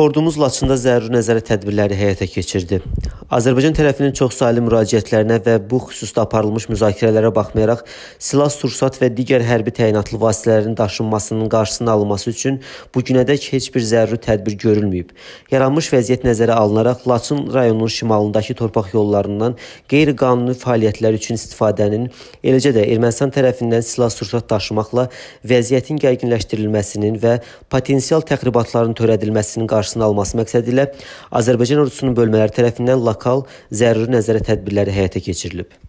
Ordumuz Laçında zəruri nəzarət tədbirləri həyata keçirdi. Azərbaycan tərəfinin çoxsaylı müraciətlərinə və bu xüsusda aparılmış müzakirələrə baxmayaraq silah-sursat və digər hərbi təyinatlı vasitələrin daşınmasının qarşısının alınması üçün bu günədək heç bir zəruri tədbir görülməyib. Yaranmış vəziyyət nəzərə alınaraq Laçın rayonunun şimalındakı torpaq yollarından qeyri-qanuni fəaliyyətlər üçün istifadənin, eləcə də Ermənistan tərəfindən silah-sursat daşımaqla vəziyyətin gərginləşdirilməsinin və potensial təxribatların törədilməsinin qarşısını alması məqsədilə Azərbaycan ordusunun bölmələri tərəfindən Laçın lokal zəruri nəzarət tədbirləri həyata keçirilib.